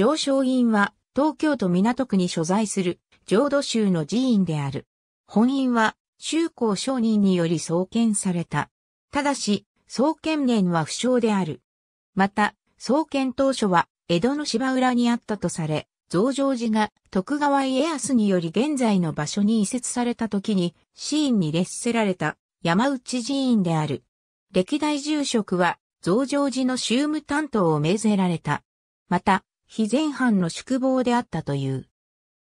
上昇院は東京都港区に所在する浄土宗の寺院である。本院は宗公商人により創建された。ただし、創建年は不詳である。また、創建当初は江戸の芝浦にあったとされ、増上寺が徳川家康により現在の場所に移設された時に、寺院に列せられた山内寺院である。歴代住職は増上寺の宗務担当を命ぜられた。また、非前藩の宿坊であったという。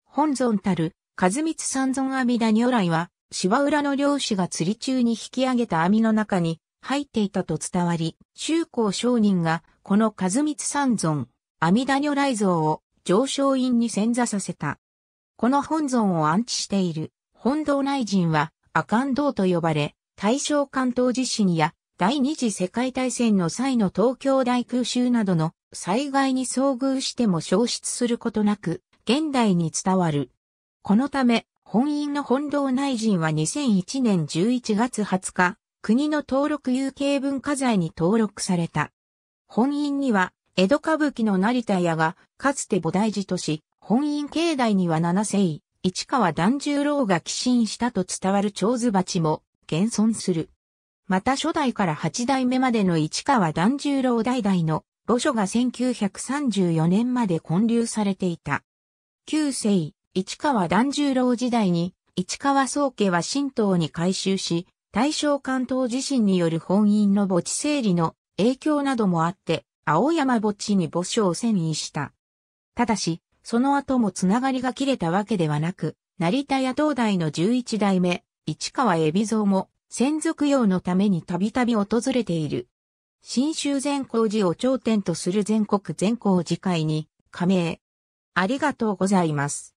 本尊たる、和光三尊阿弥陀如来は、芝浦の漁師が釣り中に引き上げた網の中に入っていたと伝わり、周公商人がこの和光三尊、阿弥陀如来像を上昇院に潜座させた。この本尊を安置している本堂内人は阿寒堂と呼ばれ、大正関東地震や第二次世界大戦の際の東京大空襲などの災害に遭遇しても消失することなく、現代に伝わる。このため、本院の本堂内陣は2001年11月20日、国の登録有形文化財に登録された。本院には、江戸歌舞伎の成田屋が、かつて菩提寺とし、本院境内には七世市川團十郎が寄進したと伝わる長図鉢も、現存する。また初代から八代目までの市川團十郎代々の墓所が1934年まで建立されていた。旧世、市川團十郎時代に、市川宗家は神道に改修し、大正関東地震による本院の墓地整理の影響などもあって、青山墓地に墓所を遷移した。ただし、その後もつながりが切れたわけではなく、成田屋党大の11代目、市川海老蔵も、祖属用のためにたびたび訪れている。新州善光寺を頂点とする全国善光寺会に加盟。ありがとうございます。